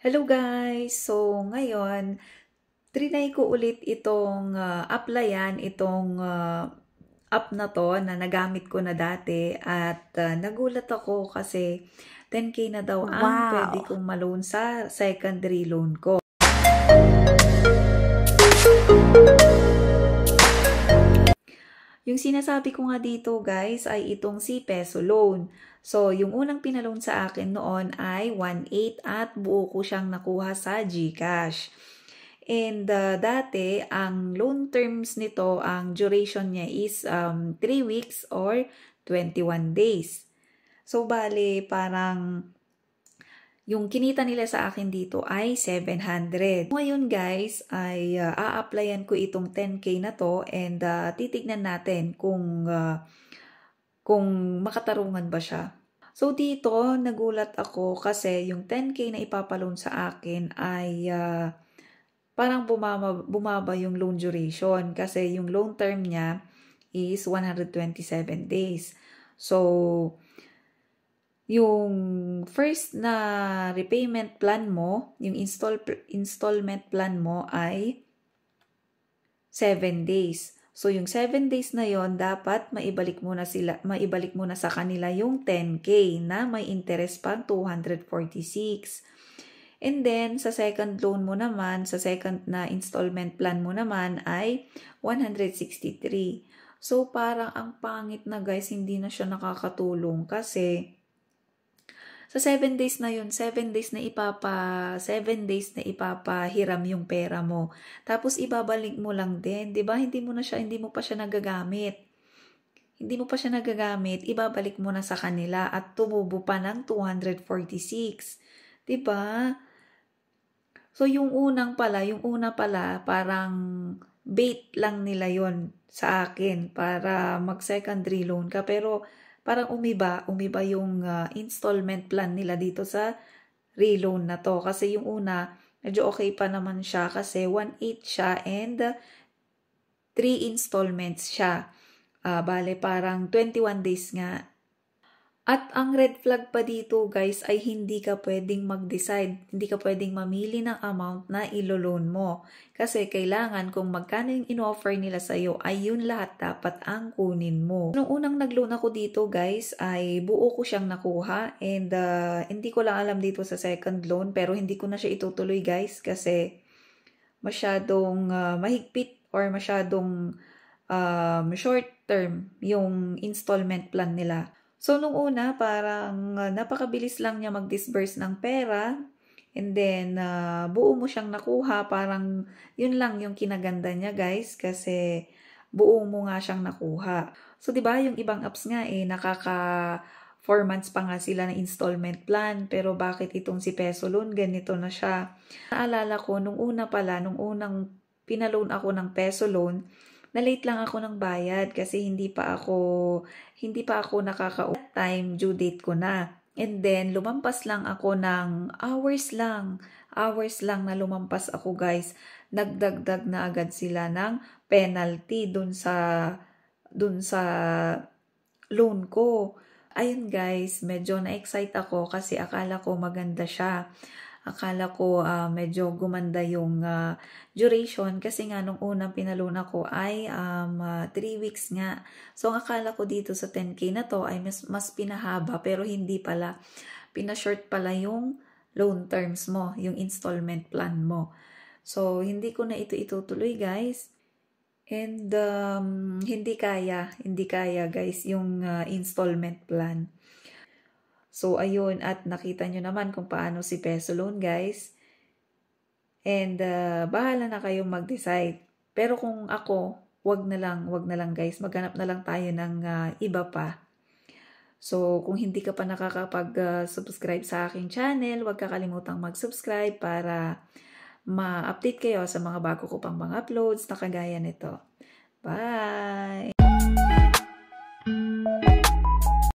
Hello guys! So ngayon, trinay ko ulit itong uh, applyan, itong uh, app na to na nagamit ko na dati at uh, nagulat ako kasi 10k na daw ang pwede kong maloan sa secondary loan ko. Yung sinasabi ko nga dito guys ay itong si peso loan. So, yung unang pinaloan sa akin noon ay 1.8 at buo ko siyang nakuha sa GCash. And uh, dati, ang loan terms nito, ang duration niya is um, 3 weeks or 21 days. So, bale, parang yung kinita nila sa akin dito ay 700. Ngayon guys ay uh, a-applyan ko itong 10k na to and uh, titignan natin kung uh, kung makatarungan ba siya. So dito nagulat ako kasi yung 10k na ipapaloan sa akin ay uh, parang bumaba, bumaba yung loan duration kasi yung loan term niya is 127 days. So, yung first na repayment plan mo, yung install installment plan mo ay 7 days. So yung 7 days na yon dapat maibalik mo na sila maibalik mo na sa kanila yung 10k na may interest pang 246. And then sa second loan mo naman, sa second na installment plan mo naman ay 163. So parang ang pangit na guys, hindi na siya nakakatulong kasi sa 7 days na yun, 7 days na ipapa, 7 days na ipapahiram yung pera mo. Tapos ibabalik mo lang din, 'di ba? Hindi mo na siya, hindi mo pa siya nagagamit. Hindi mo pa siya nagagamit, ibabalik mo na sa kanila at tumubo pa ng 246. 'Di ba? So yung unang pala, yung una pala parang bait lang nila yon sa akin para mag secondary loan ka pero parang umiba, umiba yung uh, installment plan nila dito sa reloan na to. Kasi yung una, medyo okay pa naman siya kasi 1.8 siya and 3 installments siya. Uh, bale, parang 21 days nga at ang red flag pa dito guys ay hindi ka pwedeng mag-decide, hindi ka pwedeng mamili ng amount na ilo-loan mo. Kasi kailangan kung magkano yung in-offer nila sa'yo ay yun lahat dapat ang kunin mo. Nung unang nag-loan ako dito guys ay buo ko siyang nakuha and uh, hindi ko lang alam dito sa second loan pero hindi ko na siya itutuloy guys kasi masyadong uh, mahigpit or masyadong um, short term yung installment plan nila. So, nung una, parang ah, napakabilis lang niya mag-disburse ng pera. And then, uh, buo mo siyang nakuha. Parang yun lang yung kinaganda niya, guys. Kasi buo mo nga siyang nakuha. So, di ba yung ibang apps nga eh, nakaka 4 months pa nga sila na installment plan, pero bakit itong si Peso Loan, ganito na siya. Naalala ko, nung una pala, nung unang pinaloan ako ng Peso Loan, na-late lang ako ng bayad kasi hindi pa ako, hindi pa ako nakaka time due date ko na. And then, lumampas lang ako ng hours lang. Hours lang na lumampas ako, guys. Nagdagdag na agad sila ng penalty dun sa, dun sa loan ko. Ayun, guys, medyo na-excite ako kasi akala ko maganda siya. Akala ko uh, medyo gumanda yung uh, duration kasi nga nung unang pinaluna ko ay 3 um, uh, weeks nga. So ang akala ko dito sa 10K na to ay mas, mas pinahaba pero hindi pala. Pina-short pala yung loan terms mo, yung installment plan mo. So hindi ko na ito itutuloy guys. And um, hindi kaya, hindi kaya guys yung uh, installment plan. So, ayun, at nakita nyo naman kung paano si Peso Loan, guys. And, uh, bahala na kayong mag-decide. Pero kung ako, wag na lang, wag na lang, guys. Maghanap na lang tayo ng uh, iba pa. So, kung hindi ka pa nakakapag-subscribe ah, sa aking channel, wag kakalimutang mag-subscribe para ma-update kayo sa mga bago ko pang mga uploads na kagaya nito. Bye!